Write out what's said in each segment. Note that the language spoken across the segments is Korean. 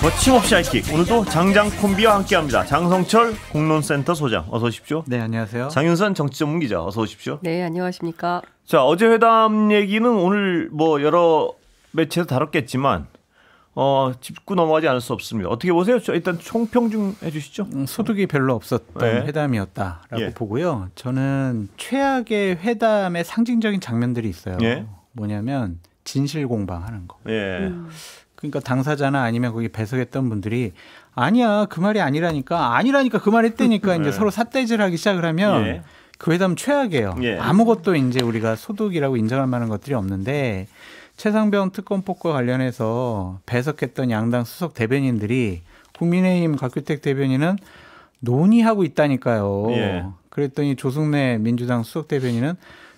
거침없이 하이킥 오늘도 장장 콤비와 함께합니다. 장성철 공론센터 소장 어서 오십시오. 네 안녕하세요. 장윤선 정치전문기자 어서 오십시오. 네 안녕하십니까. 자 어제 회담 얘기는 오늘 뭐 여러 매체에서 다뤘겠지만 어, 짚고 넘어가지 않을 수 없습니다. 어떻게 보세요? 저 일단 총평 좀 해주시죠. 음, 소득이 별로 없었던 네. 회담이었다라고 예. 보고요. 저는 최악의 회담의 상징적인 장면들이 있어요. 예. 뭐냐면 진실 공방하는 거. 예. 음. 그러니까 당사자나 아니면 거기 배석했던 분들이 아니야 그 말이 아니라니까 아니라니까 그 말 했대니까 이제 네. 서로 삿대질하기 시작을 하면 예. 그 회담 최악이에요. 예. 아무것도 이제 우리가 소득이라고 인정할 만한 것들이 없는데 최상병 특검법과 관련해서 배석했던 양당 수석 대변인들이 국민의힘 곽규택 대변인은 논의하고 있다니까요. 예. 그랬더니 조승래 민주당 수석 대변인은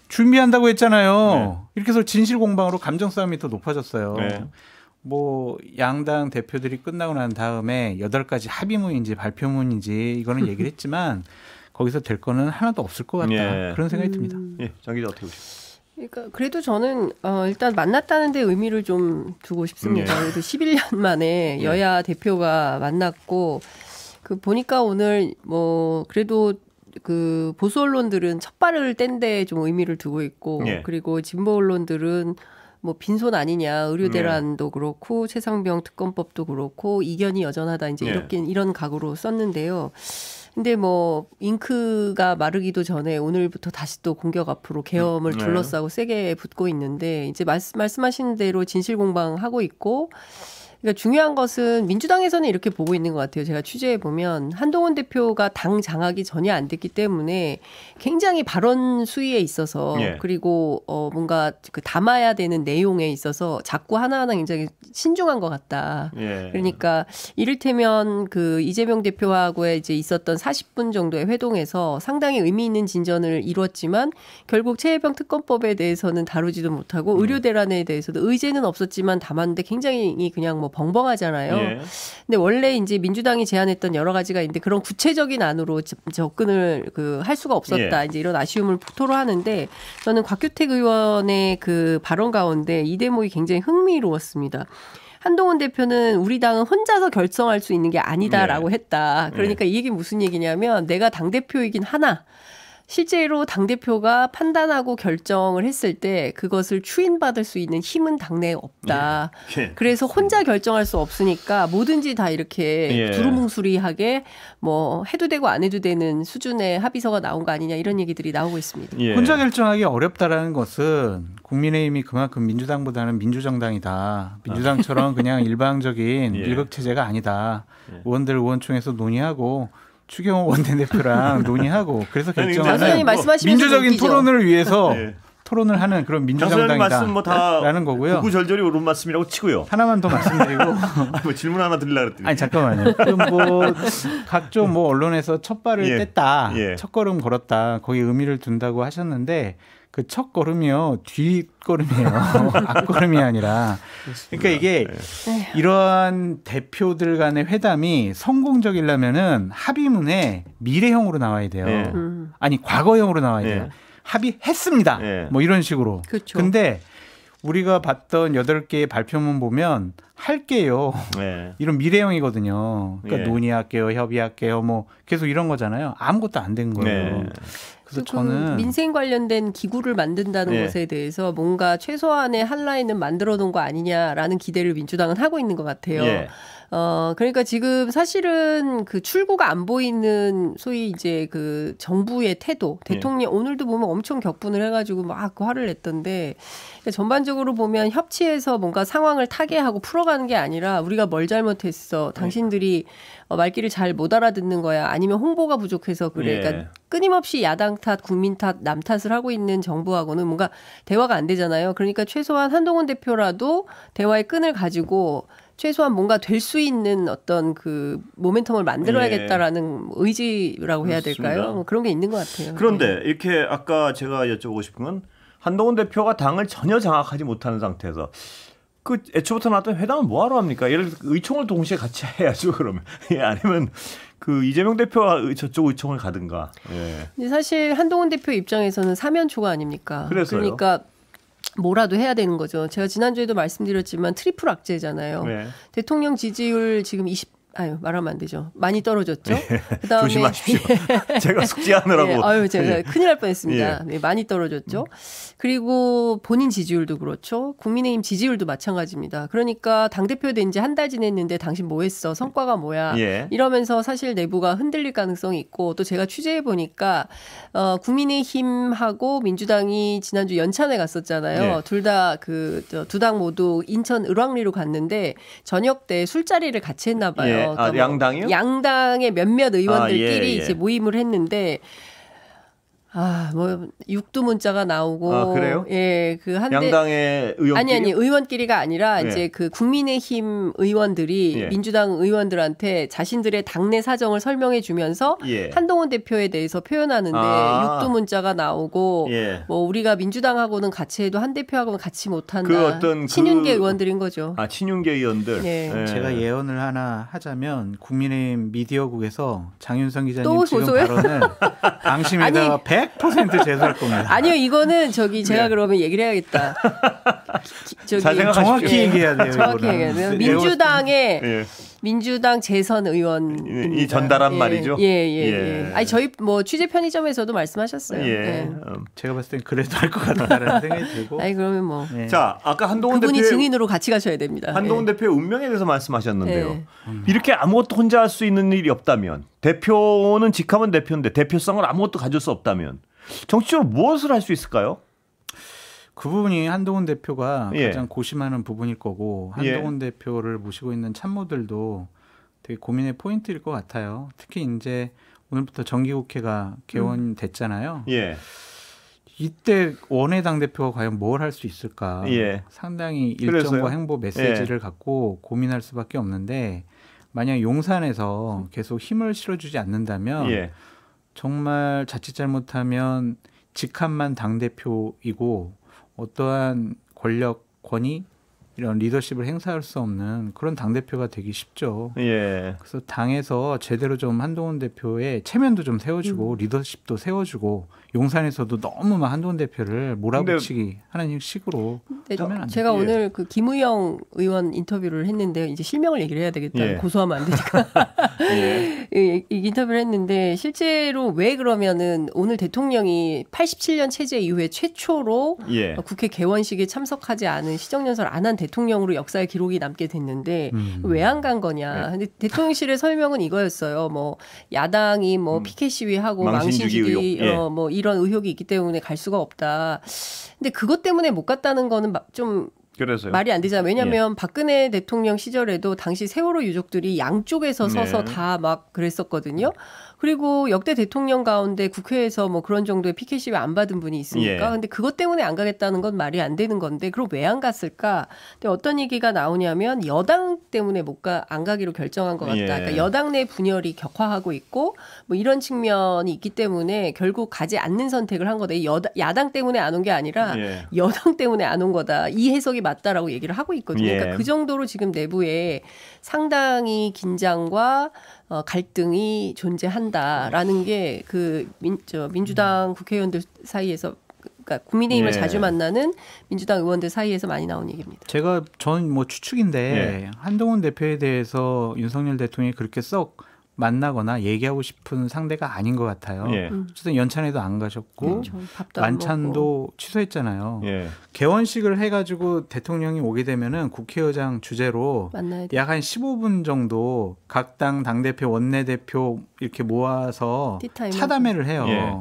준비한다고 했잖아요. 네. 이렇게 해서 진실 공방으로 감정 싸움이 더 높아졌어요. 네. 뭐 양당 대표들이 끝나고 난 다음에 여덟 가지 합의문인지 발표문인지 이거는 얘기를 했지만 거기서 될 거는 하나도 없을 것 같다 예. 그런 생각이 음. 듭니다. 예, 장 기자 어떻게 보십니까? 그러니까 그래도 저는 어 일단 만났다는 데 의미를 좀 두고 싶습니다. 음, 예. 그래도 11년 만에 예. 여야 대표가 만났고 그 보니까 오늘 뭐 그래도 그 보수 언론들은 첫 발을 뗀데좀 의미를 두고 있고 예. 그리고 진보 언론들은 뭐 빈손 아니냐 의료대란도 네. 그렇고 최상병 특검법도 그렇고 이견이 여전하다 이제 네. 이렇게 이런 각오로 썼는데요. 근데 뭐 잉크가 마르기도 전에 오늘부터 다시 또 공격 앞으로 계엄을 음, 네. 둘러싸고 세게 붙고 있는데 이제 말씀 말씀하신 대로 진실 공방하고 있고 그러니까 중요한 것은 민주당에서는 이렇게 보고 있는 것 같아요. 제가 취재해 보면 한동훈 대표가 당 장악이 전혀 안 됐기 때문에 굉장히 발언 수위에 있어서 예. 그리고 어 뭔가 그 담아야 되는 내용에 있어서 자꾸 하나하나 굉장히 신중한 것 같다. 예. 그러니까 이를테면 그 이재명 대표하고의 이제 있었던 40분 정도의 회동에서 상당히 의미 있는 진전을 이뤘지만 결국 체해병 특검법에 대해서는 다루지도 못하고 음. 의료 대란에 대해서도 의제는 없었지만 담았는데 굉장히 그냥 뭐 벙벙하잖아요. 예. 근데 원래 이제 민주당이 제안했던 여러 가지가 있는데 그런 구체적인 안으로 접근을 그 할 수가 없었다. 예. 이제 이런 아쉬움을 토로 하는데 저는 곽규택 의원의 그 발언 가운데 이 대목이 굉장히 흥미로웠습니다. 한동훈 대표는 우리 당은 혼자서 결성할 수 있는 게 아니다라고 예. 했다. 그러니까 예. 이 얘기 무슨 얘기냐면 내가 당 대표이긴 하나 실제로 당대표가 판단하고 결정을 했을 때 그것을 추인받을 수 있는 힘은 당내에 없다. 예. 예. 그래서 혼자 결정할 수 없으니까 뭐든지 다 이렇게 예. 두루뭉술이하게 뭐 해도 되고 안 해도 되는 수준의 합의서가 나온 거 아니냐 이런 얘기들이 나오고 있습니다. 예. 혼자 결정하기 어렵다라는 것은 국민의힘이 그만큼 민주당보다는 민주정당이다. 민주당처럼 그냥 일방적인 예. 일극 체제가 아니다. 예. 의원들 의원총에서 논의하고 추경호 원내대표랑 논의하고 그래서 결정하는 뭐 민주적인 토론을 예. 위해서 네. 토론을 하는 그런 민주당이다라는 뭐 뭐거 구구절절이 옳은 말씀이라고 치고요. 하나만 더 말씀드리고 아, 뭐 질문 하나 드리려고 그더니 아니 잠깐만요. 뭐 각종 뭐 언론에서 첫 발을 예. 뗐다, 예. 첫 걸음 걸었다 거기 의미를 둔다고 하셨는데 그첫 걸음이요 뒷걸음이에요 앞걸음이 아니라 그러니까 이게 네. 네. 이러한 대표들 간의 회담이 성공적이려면은 합의문에 미래형으로 나와야 돼요 네. 음. 아니 과거형으로 나와야 돼요 네. 합의했습니다 네. 뭐 이런 식으로 그쵸. 그렇죠. 근데 우리가 봤던 여덟 개의 발표문 보면 할게요. 네. 이런 미래형이거든요. 그러니까 네. 논의할게요, 협의할게요, 뭐 계속 이런 거잖아요. 아무것도 안 된 거예요. 네. 그래서 저는 민생 관련된 기구를 만든다는 예. 것에 대해서 뭔가 최소한의 한라인은 만들어 놓은 거 아니냐라는 기대를 민주당은 하고 있는 것 같아요. 예. 어, 그러니까 지금 사실은 그 출구가 안 보이는 소위 이제 그 정부의 태도, 예. 대통령 예. 오늘도 보면 엄청 격분을 해가지고 막 그 화를 냈던데 그러니까 전반적으로 보면 협치해서 뭔가 상황을 타개하고 풀어가는 게 아니라 우리가 뭘 잘못했어, 예. 당신들이 어, 말귀를 잘 못 알아듣는 거야, 아니면 홍보가 부족해서 그래. 그러니까 예. 끊임없이 야당 탓, 국민 탓, 남 탓을 하고 있는 정부하고는 뭔가 대화가 안 되잖아요. 그러니까 최소한 한동훈 대표라도 대화의 끈을 가지고 최소한 뭔가 될 수 있는 어떤 그 모멘텀을 만들어야겠다라는 예. 의지라고 해야 될까요? 뭐 그런 게 있는 것 같아요. 그런데 네. 이렇게 아까 제가 여쭤보고 싶은 건 한동훈 대표가 당을 전혀 장악하지 못하는 상태에서 그 애초부터 나왔던 회담은 뭐하러 합니까? 예를 들어 그 의총을 동시에 같이 해야죠 그러면 예, 아니면 그 이재명 대표가 저쪽 의총을 가든가. 예. 사실 한동훈 대표 입장에서는 사면 초가 아닙니까? 그래서요? 그러니까 뭐라도 해야 되는 거죠. 제가 지난주에도 말씀드렸지만 트리플 악재잖아요. 네. 대통령 지지율 지금 아유 말하면 안 되죠. 많이 떨어졌죠. 예. 그다음에 조심하십시오. 예. 제가 숙지하느라고. 네, 아유 제가 큰일 날 뻔했습니다. 네, 많이 떨어졌죠. 음. 그리고 본인 지지율도 그렇죠. 국민의힘 지지율도 마찬가지입니다. 그러니까 당 대표 된지한 달 지냈는데 당신 뭐했어? 성과가 뭐야? 이러면서 사실 내부가 흔들릴 가능성이 있고 또 제가 취재해 보니까 어, 국민의힘하고 민주당이 지난주 연찬에 갔었잖아요. 둘 다 그 두 당 모두 인천 을왕리로 갔는데 저녁 때 술자리를 같이 했나 봐요. 그러니까 아, 뭐 양당이요? 양당의 몇몇 의원들끼리 아, 예, 예. 이제 모임을 했는데 아, 뭐 육두 문자가 나오고 아, 그래요? 예, 그 한대 양당의 의원 아니 아니 의원끼리가 아니라 예. 이제 그 국민의힘 의원들이 예. 민주당 의원들한테 자신들의 당내 사정을 설명해 주면서 예. 한동훈 대표에 대해서 표현하는데 아. 육두 문자가 나오고 예. 뭐 우리가 민주당하고는 같이 해도 한 대표하고는 같이 못 한다. 그 어떤 그 친윤계 그... 의원들인 거죠. 아, 친윤계 의원들. 예. 예. 제가 예언을 하나 하자면 국민의힘 미디어국에서 장윤성 기자님 지금 소소 발언을 방심에다가 배100% 재수할 겁니다. 아니요, 이거는 저기 네. 제가 네. 그러면 얘기를 해야겠다. 기, 저기 정확히 얘기해야 돼요. 정확히 얘기하면 민주당의 예. 민주당 재선 의원 이 전달한 예, 말이죠. 예, 예, 예. 예. 아니 저희 뭐 취재 편의점에서도 말씀하셨어요. 예. 예. 음, 제가 봤을 땐 그래도 할 것 같다는 생각이 들고. 아니 그러면 뭐. 예. 자, 아까 한동훈 그분이 대표의, 증인으로 같이 가셔야 됩니다. 한동훈 예. 대표의 운명에 대해서 말씀하셨는데요. 음. 이렇게 아무것도 혼자 할 수 있는 일이 없다면 대표는 직함은 대표인데 대표성을 아무것도 가질 수 없다면 정치적으로 무엇을 할 수 있을까요? 그 부분이 한동훈 대표가 예. 가장 고심하는 부분일 거고 한동훈 예. 대표를 모시고 있는 참모들도 되게 고민의 포인트일 것 같아요. 특히 이제 오늘부터 정기국회가 개원됐잖아요. 음. 예. 이때 원외 당 대표가 과연 뭘 할 수 있을까? 예. 상당히 일정과 그래서요? 행보 메시지를 예. 갖고 고민할 수밖에 없는데 만약 용산에서 계속 힘을 실어주지 않는다면 예. 정말 자칫 잘못하면 직함만 당 대표이고 어떠한 권력 권위 이런 리더십을 행사할 수 없는 그런 당 대표가 되기 쉽죠. 예. 그래서 당에서 제대로 좀 한동훈 대표의 체면도 좀 세워주고 음. 리더십도 세워주고 용산에서도 너무 막 한동훈 대표를 몰아붙이기 하는 식으로 하면 안 제가 예. 오늘 그 김우영 의원 인터뷰를 했는데 이제 실명을 얘기를 해야 되겠다. 예. 고소하면 안 되니까. 예. 이, 이 인터뷰를 했는데 실제로 왜 그러면은 오늘 대통령이 87년 체제 이후에 최초로 예. 국회 개원식에 참석하지 않은 시정연설 안한 대통령으로 역사의 기록이 남게 됐는데 음. 왜안 간 거냐. 네. 근데 대통령실의 설명은 이거였어요. 뭐 야당이 뭐 음. 피켓 시위하고 망신주기, 망신주기 어, 예. 뭐 이런 의혹이 있기 때문에 갈 수가 없다. 근데 그것 때문에 못 갔다는 거는 좀 그래서요. 말이 안 되잖아요. 왜냐하면 예. 박근혜 대통령 시절에도 당시 세월호 유족들이 양쪽에서 네. 서서 예. 다막 그랬었거든요. 그리고 역대 대통령 가운데 국회에서 뭐 그런 정도의 피켓 이위안 받은 분이 있습니까? 예. 근데 그것 때문에 안 가겠다는 건 말이 안 되는 건데 그럼 왜 안 갔을까? 근데 어떤 얘기가 나오냐면 여당 때문에 못 가 안 가기로 결정한 것 같다. 예. 그러니까 여당 내 분열이 격화하고 있고 뭐 이런 측면이 있기 때문에 결국 가지 않는 선택을 한 거다. 여당 야당 때문에 안 온 게 아니라 예. 여당 때문에 안 온 거다. 이 해석이 맞다라고 얘기를 하고 있거든요. 그러니까 예. 그 정도로 지금 내부에 상당히 긴장과 어, 갈등이 존재한다라는 게 그 민주당 음. 국회의원들 사이에서 그러니까 국민의힘을 예. 자주 만나는 민주당 의원들 사이에서 많이 나온 얘기입니다. 제가 저는 뭐 추측인데 예. 한동훈 대표에 대해서 윤석열 대통령이 그렇게 썩 만나거나 얘기하고 싶은 상대가 아닌 것 같아요. 예. 음. 어쨌든 연찬에도 안 가셨고 음. 만찬도 취소했잖아요. 예. 개원식을 해가지고 대통령이 오게 되면은 국회의장 주제로 약 한 15분 정도 각 당 당대표 원내대표 이렇게 모아서 차담회를 해요. 예.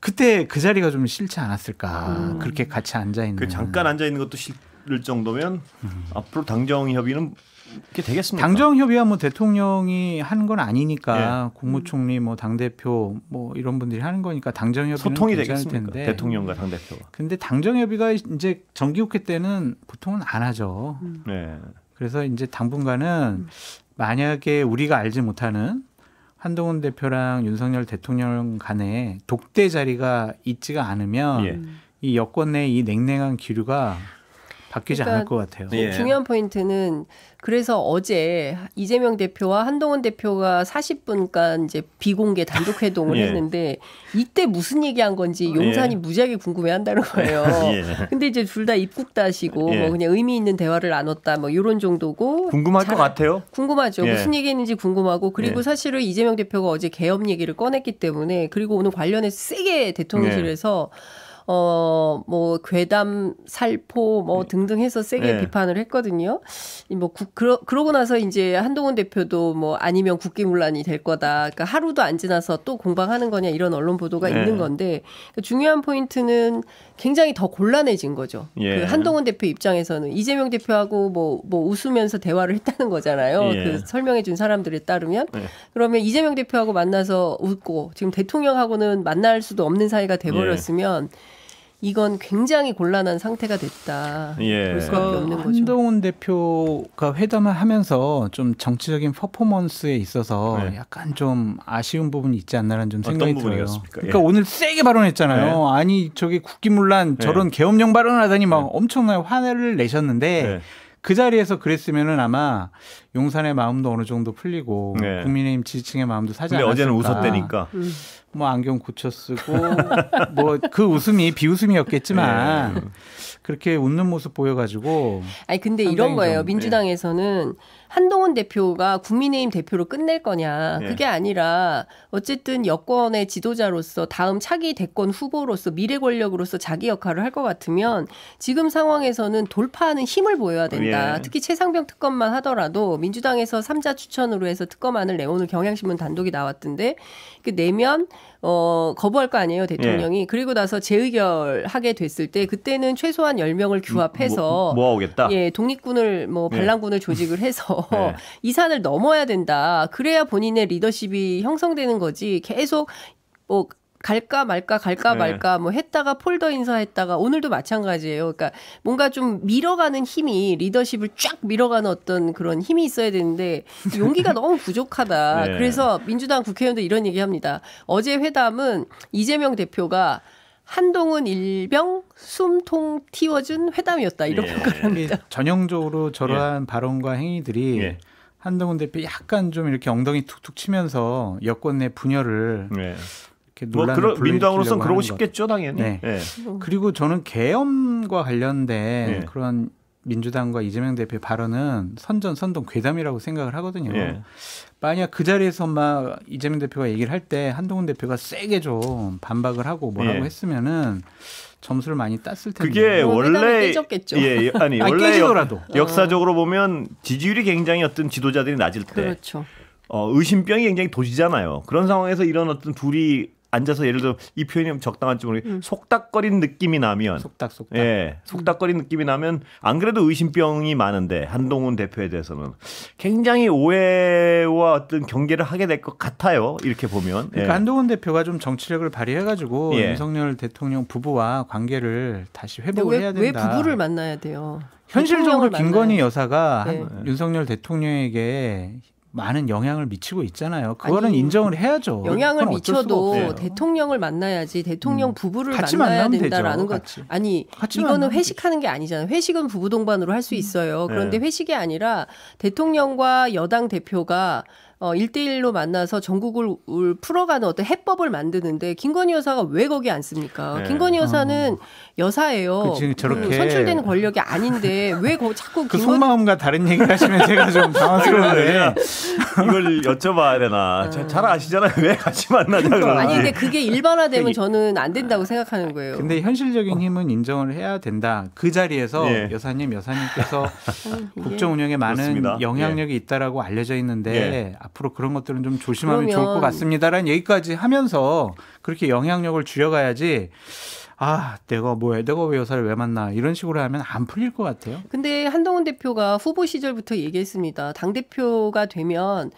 그때 그 자리가 좀 싫지 않았을까 음. 그렇게 같이 앉아 있는 그 잠깐 앉아 있는 것도 싫을 정도면 음. 앞으로 당정 협의는 그게 되겠습니까? 당정 협의가 뭐 대통령이 하는 건 아니니까 예. 국무총리 뭐 당 대표 뭐 이런 분들이 하는 거니까 당정 협의는 소통이 되겠습니까? 텐데. 대통령과 당대표 근데 당정 협의가 이제 정기국회 때는 보통은 안 하죠. 음. 네. 그래서 이제 당분간은 음. 만약에 우리가 알지 못하는 한동훈 대표랑 윤석열 대통령 간에 독대 자리가 있지가 않으면 예. 음. 이 여권 내이 냉랭한 기류가 바뀌지 그러니까 않을 것 같아요. 네. 중요한 포인트는 그래서 어제 이재명 대표와 한동훈 대표가 40분간 이제 비공개 단독 회동을 예. 했는데 이때 무슨 얘기한 건지 예. 용산이 예. 무지하게 궁금해한다는 거예요. 근데 이제 둘 다 입국 다시고 예. 뭐 그냥 의미 있는 대화를 나눴다 뭐 이런 정도고 궁금할 자, 것 같아요. 궁금하죠. 예. 무슨 얘기했는지 궁금하고 그리고 사실은 이재명 대표가 어제 개업 얘기를 꺼냈기 때문에 그리고 오늘 관련해서 세게 대통령실에서 네. 어, 뭐, 괴담, 살포, 뭐, 네. 등등 해서 세게 네. 비판을 했거든요. 뭐, 구, 그러, 그러고 나서 이제 한동훈 대표도 뭐, 아니면 국기문란이 될 거다. 그러니까 하루도 안 지나서 또 공방하는 거냐 이런 언론 보도가 네. 있는 건데 그러니까 중요한 포인트는 굉장히 더 곤란해진 거죠. 예. 그 한동훈 대표 입장에서는 이재명 대표하고 뭐, 뭐 웃으면서 대화를 했다는 거잖아요. 예. 그 설명해 준 사람들에 따르면. 예. 그러면 이재명 대표하고 만나서 웃고 지금 대통령하고는 만날 수도 없는 사이가 돼버렸으면 예. 이건 굉장히 곤란한 상태가 됐다. 예. 볼수밖 그 없는 거죠. 한동훈 대표가 회담을 하면서 좀 정치적인 퍼포먼스에 있어서 네. 약간 좀 아쉬운 부분이 있지 않나라는 좀 생각이 들어요. 그러니까 예. 오늘 세게 발언했잖아요. 예. 아니 저기 국기문란 네. 저런 계엄령 발언을 하다니 막 네. 엄청나게 화를 내셨는데 그 자리에서 그랬으면은 아마 용산의 마음도 어느 정도 풀리고 네. 국민의힘 지지층의 마음도 사지 않았을까. 어제는 웃었대니까. 음. 음. 뭐 안경 고쳐 쓰고 뭐 그 웃음이 비웃음이었겠지만 네. 그렇게 웃는 모습 보여가지고. 아니 근데 이런 거예요. 좀, 네. 민주당에서는 예. 한동훈 대표가 국민의힘 대표로 끝낼 거냐 예. 그게 아니라 어쨌든 여권의 지도자로서 다음 차기 대권 후보로서 미래 권력으로서 자기 역할을 할 것 같으면 지금 상황에서는 돌파하는 힘을 보여야 된다. 예. 특히 최상병 특검만 하더라도 민주당에서 삼자 추천으로 해서 특검안을 내오늘 경향신문 단독이 나왔던데 그 내면 어 거부할 거 아니에요 대통령이 예. 그리고 나서 재의결하게 됐을 때 그때는 최소한 한 10명을 음, 규합해서 뭐, 뭐, 모, 아오겠다 예, 독립군을 뭐 네. 반란군을 예. 조직을 해서 예. 이 산을 넘어야 된다. 그래야 본인의 리더십이 형성되는 거지. 계속 뭐 갈까 말까 갈까 네. 말까 뭐 했다가 폴더 인사했다가 오늘도 마찬가지예요. 그러니까 뭔가 좀 밀어가는 힘이 리더십을 쫙 밀어가는 어떤 그런 힘이 있어야 되는데 용기가 너무 부족하다. 네. 그래서 민주당 국회의원도 이런 얘기합니다. 어제 회담은 이재명 대표가 한동훈 일병 숨통 틔워준 회담이었다 이런 예. 평가합니다. 예, 전형적으로 저러한 예. 발언과 행위들이 예. 한동훈 대표 약간 좀 이렇게 엉덩이 툭툭 치면서 여권 내 분열을 예. 이렇게 뭐 논란을 뭐 그러, 민당으로선 그러고 싶겠죠 당연히. 네. 예. 그리고 저는 개엄과 관련된 예. 그런 민주당과 이재명 대표의 발언은 선전 선동 괴담이라고 생각을 하거든요. 예. 만약 그 자리에서 막 이재명 대표가 얘기를 할 때 한동훈 대표가 세게 좀 반박을 하고 뭐라고 예. 했으면은 점수를 많이 땄을 텐데 그게 뭐 원래 깨졌겠죠. 예, 예. 아니 원래 깨지더라도 역사적으로 보면 지지율이 굉장히 어떤 지도자들이 낮을 때 그렇죠. 어, 의심병이 굉장히 도시잖아요. 그런 상황에서 이런 어떤 둘이 앉아서 예를 들어 이 표현이 적당한지 모르겠 는 음. 속닥거리는 느낌이 나면 속닥 속닥 예 음. 속닥거리는 느낌이 나면 안 그래도 의심병이 많은데 한동훈 대표에 대해서는 굉장히 오해와 어떤 경계를 하게 될 것 같아요 이렇게 보면 그러니까 예. 한동훈 대표가 좀 정치력을 발휘해가지고 예. 윤석열 대통령 부부와 관계를 다시 회복을 왜, 해야 된다 왜 부부를 만나야 돼요 현실적으로 김건희 여사가 네. 윤석열 대통령에게 많은 영향을 미치고 있잖아요. 그거는 아니, 인정을 해야죠. 영향을 미쳐도 네. 대통령을 만나야지 대통령 음. 부부를 만나야 된다라는 것 아니 이거는 회식하는 게 아니잖아요. 회식은 부부 동반으로 할수 음. 있어요. 그런데 네. 회식이 아니라 대통령과 여당 대표가 어, 1대1로 만나서 전국을 울, 풀어가는 어떤 해법을 만드는데 김건희 여사가 왜 거기 앉습니까 네. 김건희 여사는 어. 여사예요. 그치, 저렇게 음, 선출된 권력이 아닌데 왜 거, 자꾸 그 김건... 속마음과 다른 얘기 하시면 제가 좀 당황스러운데 이걸 여쭤봐야 되나? 아. 잘 아시잖아요. 왜 같이 만나냐 그 그러니까. 아니 근데 네. 그게 일반화되면 그 저는 안 된다고 생각하는 거예요. 근데 현실적인 어. 힘은 인정을 해야 된다. 그 자리에서 예. 여사님, 여사님께서 아, 국정 운영에 많은 그렇습니다. 예. 영향력이 예. 있다라고 알려져 있는데 예. 앞으로 그런 것들은 좀 조심하면 좋을 것 같습니다라는 얘기까지 하면서 그렇게 영향력을 줄여가야지 아, 내가 뭐해 내가 왜 여사를 왜 만나 이런 식으로 하면 안 풀릴 것 같아요. 근데 한동훈 대표가 후보 시절부터 얘기했습니다. 당 대표가 되면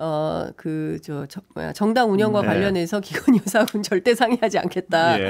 어그저 뭐야 정당 운영과 음, 네. 관련해서 기건 유사군 절대 상의하지 않겠다라고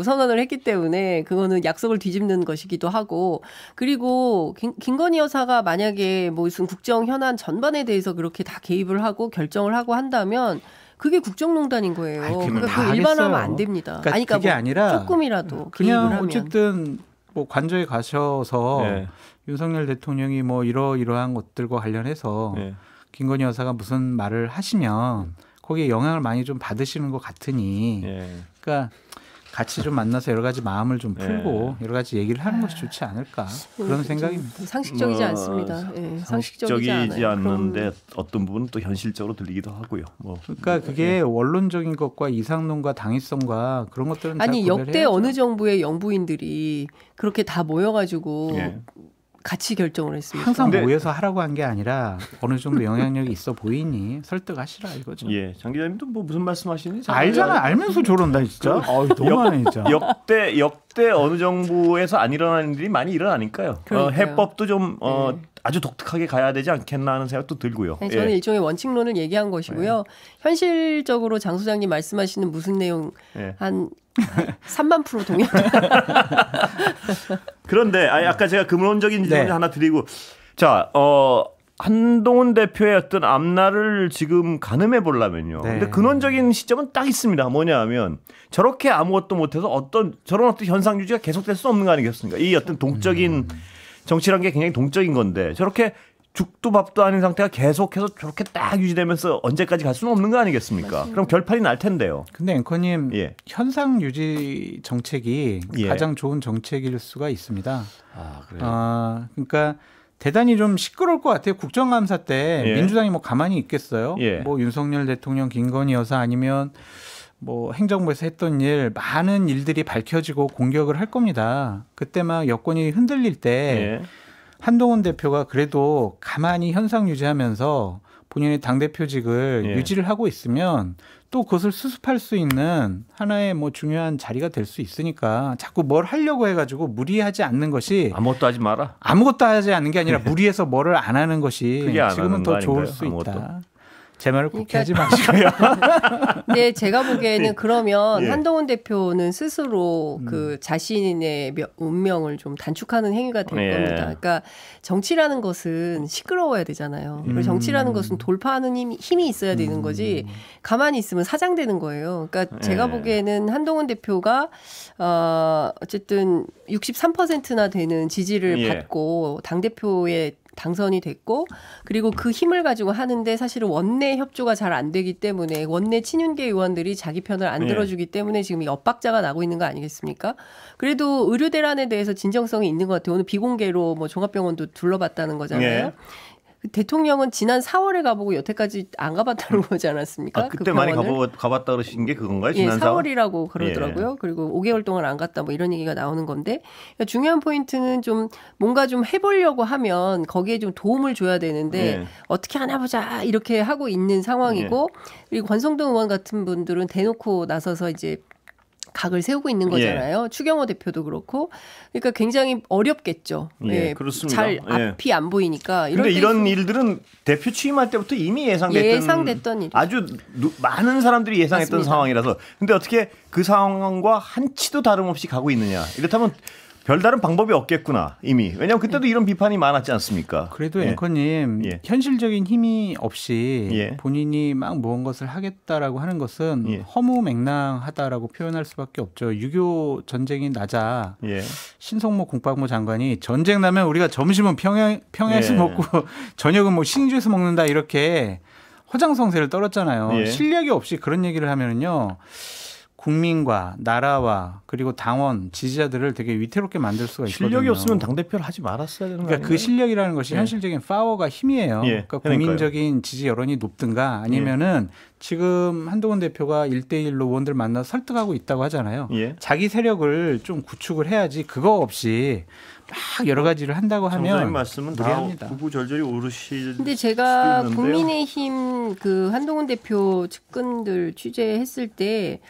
예. 선언을 했기 때문에 그거는 약속을 뒤집는 것이기도 하고 그리고 김, 김건희 여사가 만약에 뭐 무슨 국정 현안 전반에 대해서 그렇게 다 개입을 하고 결정을 하고 한다면 그게 국정농단인 거예요. 아니, 그러니까 일반화하면 안 됩니다. 그러니까 아니, 그러니까 그게 뭐 아니라 조금이라도 음, 그냥 어쨌든 뭐 관저에 가셔서 네. 윤석열 대통령이 뭐 이러이러한 것들과 관련해서 네. 김건희 여사가 무슨 말을 하시면 음. 거기에 영향을 많이 좀 받으시는 것 같으니 예. 그러니까 같이 좀 만나서 여러 가지 마음을 좀 풀고 예. 여러 가지 얘기를 하는 것이 좋지 않을까 뭐 그런 생각입니다. 상식적이지 뭐, 않습니다. 예, 상식적이지, 상식적이지 않는데 그럼... 어떤 부분은 또 현실적으로 들리기도 하고요. 뭐. 그러니까 뭐, 그게 예. 원론적인 것과 이상론과 당위성과 그런 것들은 아니 역대 해야죠. 어느 정부의 영부인들이 그렇게 다 모여가지고 예. 같이 결정을 했습니다. 항상 모여서 하라고 한 게 아니라 어느 정도 영향력이 있어 보이니 설득하시라 이거죠. 예, 장 기자님도 뭐 무슨 말씀하시는지 알잖아, 알면서 저런다 진짜. 아, 그, 어, 너무하네 진짜. 역대 역대 어느 정부에서 안 일어나는 일이 많이 일어나니까요. 어, 해법도 좀 어, 네. 아주 독특하게 가야 되지 않겠나 하는 생각도 들고요. 네, 저는 예. 일종의 원칙론을 얘기한 것이고요. 네. 현실적으로 장 소장님 말씀하시는 무슨 내용 네. 한 3만 프로 동의 그런데 아 음. 아까 제가 근원적인 질문 네. 하나 드리고 자, 어 한동훈 대표의 어떤 앞날을 지금 가늠해 보려면요. 네. 근데 근원적인 시점은 딱 있습니다. 뭐냐 하면 저렇게 아무것도 못해서 어떤 저런 어떤 현상 유지가 계속될 수 없는 거 아니겠습니까? 이 어떤 동적인 음. 정치란 게 굉장히 동적인 건데 저렇게 죽도 밥도 아닌 상태가 계속해서 저렇게 딱 유지되면서 언제까지 갈 수는 없는 거 아니겠습니까? 맞습니다. 그럼 결판이 날 텐데요. 근데 앵커님 예. 현상 유지 정책이 예. 가장 좋은 정책일 수가 있습니다. 아 그래요. 아 그러니까 대단히 좀 시끄러울 것 같아요. 국정감사 때 예. 민주당이 뭐 가만히 있겠어요? 예. 뭐 윤석열 대통령, 김건희 여사 아니면 뭐 행정부에서 했던 일 많은 일들이 밝혀지고 공격을 할 겁니다. 그때 막 여권이 흔들릴 때. 예. 한동훈 대표가 그래도 가만히 현상 유지하면서 본인의 당대표직을 예. 유지를 하고 있으면 또 그것을 수습할 수 있는 하나의 뭐 중요한 자리가 될 수 있으니까 자꾸 뭘 하려고 해가지고 무리하지 않는 것이 아무것도 하지 마라. 아무것도 하지 않는 게 아니라 예. 무리해서 뭐를 안 하는 것이 지금은 더 좋을 수 있다. 아무것도. 제 말을 그러니까... 꼭 하지 마시고요. 네, 제가 보기에는 네. 그러면 예. 한동훈 대표는 스스로 음. 그 자신의 명, 운명을 좀 단축하는 행위가 될 예. 겁니다. 그러니까 정치라는 것은 시끄러워야 되잖아요. 음. 정치라는 것은 돌파하는 힘, 힘이 있어야 되는 음. 거지 가만히 있으면 사장되는 거예요. 그러니까 예. 제가 보기에는 한동훈 대표가 어, 어쨌든 63%나 되는 지지를 예. 받고 당 대표의 당선이 됐고 그리고 그 힘을 가지고 하는데 사실은 원내 협조가 잘 안 되기 때문에 원내 친윤계 의원들이 자기 편을 안 네. 들어주기 때문에 지금 엿박자가 나고 있는 거 아니겠습니까? 그래도 의료 대란에 대해서 진정성이 있는 것 같아요. 오늘 비공개로 뭐 종합병원도 둘러봤다는 거잖아요. 네. 대통령은 지난 4월에 가보고 여태까지 안 가봤다는 음. 거지 않았습니까? 아, 그 그때 그 많이 가보, 가봤다 그러신 게 그건가요? 예, 지난 예, 4월? 이라고 그러더라고요. 예. 그리고 5개월 동안 안 갔다 뭐 이런 얘기가 나오는 건데 그러니까 중요한 포인트는 좀 뭔가 좀 해보려고 하면 거기에 좀 도움을 줘야 되는데 예. 어떻게 하나 보자 이렇게 하고 있는 상황이고 예. 그리고 권성동 의원 같은 분들은 대놓고 나서서 이제 각을 세우고 있는 예. 거잖아요. 예. 추경호 대표도 그렇고. 그러니까 굉장히 어렵겠죠. 예, 예. 그렇습니다. 잘 예. 앞이 안 보이니까. 그런데 이런 일들은 대표 취임할 때부터 이미 예상됐던, 예상됐던 일. 아주 누, 많은 사람들이 예상했던 맞습니다. 상황이라서. 근데 어떻게 그 상황과 한치도 다름없이 가고 있느냐. 이렇다면 별다른 방법이 없겠구나 이미 왜냐하면 그때도 이런 비판이 많았지 않습니까? 그래도 예. 앵커님 예. 현실적인 힘이 없이 예. 본인이 막 무언 것을 하겠다라고 하는 것은 예. 허무맹랑하다라고 표현할 수밖에 없죠. 유교 전쟁이 나자 예. 신성모 공박모 장관이 전쟁 나면 우리가 점심은 평양 평양에서 예. 먹고 저녁은 뭐 신주에서 먹는다 이렇게 허장성세를 떨었잖아요. 실력이 없이 그런 얘기를 하면은요. 국민과 나라와 그리고 당원 지지자들을 되게 위태롭게 만들 수가 있거든요. 실력이 없으면 당 대표를 하지 말았어야 되는 거예요. 그러니까 그 실력이라는 것이 예. 현실적인 파워가 힘이에요. 예. 그러니까 국민적인 그러니까요. 지지 여론이 높든가 아니면은 예. 지금 한동훈 대표가 일대일로 의원들 만나 설득하고 있다고 하잖아요. 예. 자기 세력을 좀 구축을 해야지 그거 없이 막 여러 가지를 한다고 하면 말씀은 무리합니다. 구구절절이 오르시. 근데 제가 국민의힘 그 한동훈 대표 측근들 취재했을 때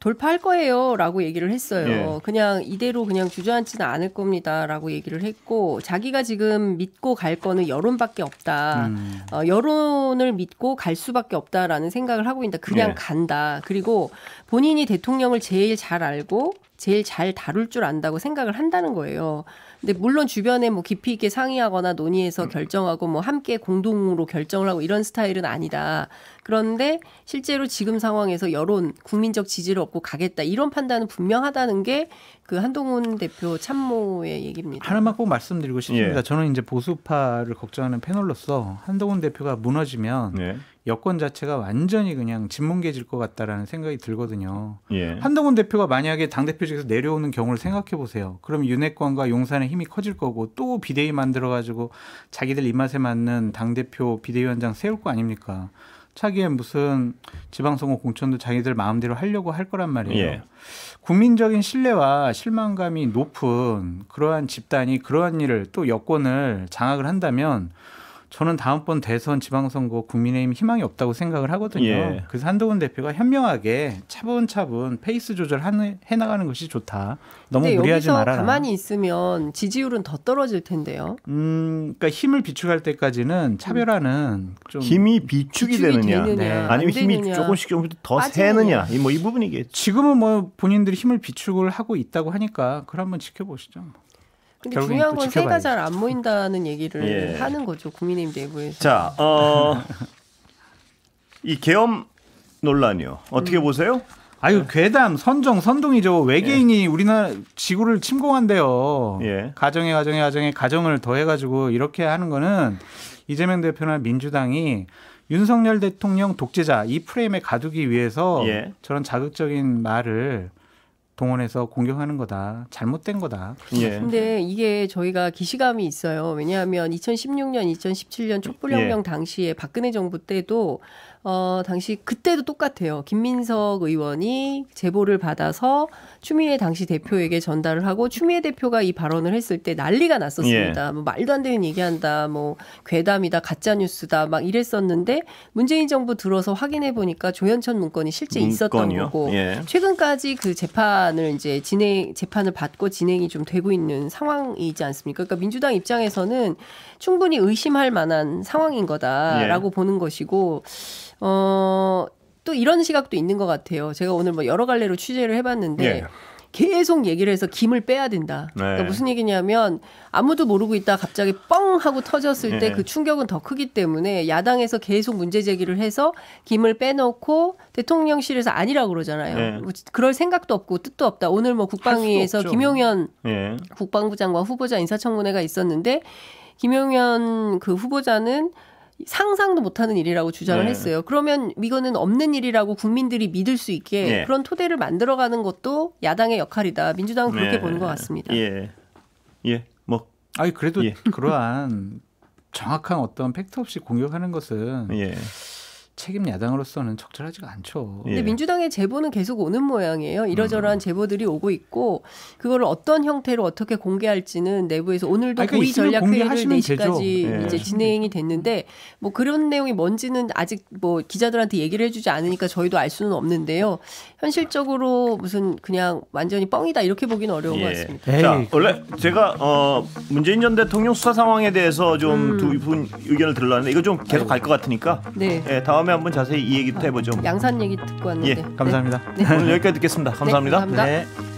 돌파할 거예요라고 얘기를 했어요. 예. 그냥 이대로 그냥 주저앉지는 않을 겁니다라고 얘기를 했고 자기가 지금 믿고 갈 거는 여론밖에 없다. 음. 어, 여론을 믿고 갈 수밖에 없다라는 생각을 하고 있다. 그냥 예. 간다. 그리고 본인이 대통령을 제일 잘 알고 제일 잘 다룰 줄 안다고 생각을 한다는 거예요. 근데 물론 주변에 뭐 깊이 있게 상의하거나 논의해서 음. 결정하고 뭐 함께 공동으로 결정을 하고 이런 스타일은 아니다. 그런데 실제로 지금 상황에서 여론, 국민적 지지를 얻고 가겠다 이런 판단은 분명하다는 게 그 한동훈 대표 참모의 얘기입니다. 하나만 꼭 말씀드리고 싶습니다. 예. 저는 이제 보수파를 걱정하는 패널로서 한동훈 대표가 무너지면 예. 여권 자체가 완전히 그냥 진뭉개질 것 같다라는 생각이 들거든요. 예. 한동훈 대표가 만약에 당 대표직에서 내려오는 경우를 생각해 보세요. 그럼 윤핵관과 용산의 힘이 커질 거고 또 비대위 만들어 가지고 자기들 입맛에 맞는 당 대표 비대위원장 세울 거 아닙니까? 차기에 무슨 지방선거 공천도 자기들 마음대로 하려고 할 거란 말이에요. 예. 국민적인 신뢰와 실망감이 높은 그러한 집단이 그러한 일을 또 여권을 장악을 한다면 저는 다음번 대선 지방선거 국민의힘 희망이 없다고 생각을 하거든요. 예. 그래서 한동훈 대표가 현명하게 차분차분 페이스 조절 해나가는 것이 좋다. 너무 무리하지 말아라. 가만히 있으면 지지율은 더 떨어질 텐데요. 음, 그러니까 힘을 비축할 때까지는 차별화는 좀 힘이 비축이, 비축이 되느냐, 되느냐 네. 아니면 힘이 되느냐. 조금씩 조금씩 더 세느냐, 뭐이 뭐 부분이겠죠. 지금은 뭐 본인들이 힘을 비축을 하고 있다고 하니까 그걸 한번 지켜보시죠. 근데 중요한 건 새가 잘 안 모인다는 얘기를 예. 하는 거죠 국민의힘 내부에서. 자, 어, 이 계엄 논란이요. 어떻게 음. 보세요? 아유 예. 괴담, 선정, 선동이죠. 외계인이 예. 우리나라 지구를 침공한대요. 예. 가정에 가정에 가정에 가정을 더해가지고 이렇게 하는 거는 이재명 대표나 민주당이 윤석열 대통령 독재자 이 프레임에 가두기 위해서 예. 저런 자극적인 말을 동원해서 공격하는 거다. 잘못된 거다. 예. 근데 이게 저희가 기시감이 있어요. 왜냐하면 2016년, 2017년 촛불혁명 예. 당시에 박근혜 정부 때도 어, 당시 그때도 똑같아요. 김민석 의원이 제보를 받아서 추미애 당시 대표에게 전달을 하고 추미애 대표가 이 발언을 했을 때 난리가 났었습니다. 예. 뭐 말도 안 되는 얘기한다. 뭐 괴담이다. 가짜 뉴스다. 막 이랬었는데 문재인 정부 들어서 확인해 보니까 조현천 문건이 실제 문건이요? 있었던 거고 예. 최근까지 그 재판을 이제 진행 재판을 받고 진행이 좀 되고 있는 상황이지 않습니까? 그러니까 민주당 입장에서는 충분히 의심할 만한 상황인 거다라고 예. 보는 것이고 어, 또 이런 시각도 있는 것 같아요. 제가 오늘 뭐 여러 갈래로 취재를 해봤는데 예. 계속 얘기를 해서 김을 빼야 된다. 네. 그러니까 무슨 얘기냐면 아무도 모르고 있다 갑자기 뻥 하고 터졌을 때그 예. 네. 충격은 더 크기 때문에 야당에서 계속 문제 제기를 해서 김을 빼놓고 대통령실에서 아니라고 그러잖아요. 네. 그럴 생각도 없고 뜻도 없다. 오늘 뭐 국방위에서 김용현 예. 국방부장관 후보자 인사청문회가 있었는데 김용현 그 후보자는 상상도 못하는 일이라고 주장을 네. 했어요. 그러면 이거는 없는 일이라고 국민들이 믿을 수 있게 네. 그런 토대를 만들어가는 것도 야당의 역할이다. 민주당은 그렇게 네. 보는 것 같습니다. 예, 예, 뭐 아니 그래도 예. 그러한 정확한 어떤 팩트 없이 공격하는 것은 예. 책임 야당으로서는 적절하지가 않죠. 예. 근데 예. 민주당의 제보는 계속 오는 모양이에요. 이러저러한 음. 제보들이 오고 있고 그걸 어떤 형태로 어떻게 공개할지는 내부에서 오늘도 아니, 그러니까 고위 전략 회의를 4시까지 예. 이제 진행이 됐는데 뭐 그런 내용이 뭔지는 아직 뭐 기자들한테 얘기를 해주지 않으니까 저희도 알 수는 없는데요. 현실적으로 무슨 그냥 완전히 뻥이다 이렇게 보기는 어려운 예. 것 같습니다. 에이. 자, 원래 제가 어, 문재인 전 대통령 수사 상황에 대해서 좀 두분 음. 의견을 들으려는데 이거 좀 계속 갈 것 같으니까 네. 예, 다음 다음에 한번 자세히 이 얘기도 해보죠. 양산 얘기 듣고 왔는데. 예, 감사합니다. 네. 오늘 여기까지 듣겠습니다. 네, 감사합니다. 네, 감사합니다. 네.